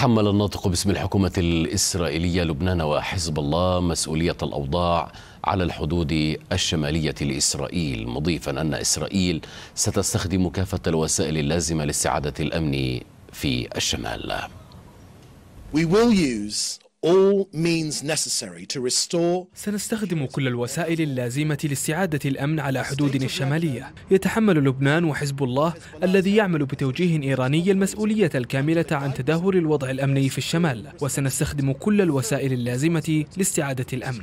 تحمل الناطق باسم الحكومة الإسرائيلية لبنان وحزب الله مسؤولية الأوضاع على الحدود الشمالية لإسرائيل مضيفا أن إسرائيل ستستخدم كافة الوسائل اللازمة لاستعادة الأمن في الشمال. We will use سنستخدم كل الوسائل اللازمة لاستعادة الأمن على حدودنا الشمالية يتحمل لبنان وحزب الله الذي يعمل بتوجيه إيراني المسؤولية الكاملة عن تدهور الوضع الأمني في الشمال وسنستخدم كل الوسائل اللازمة لاستعادة الأمن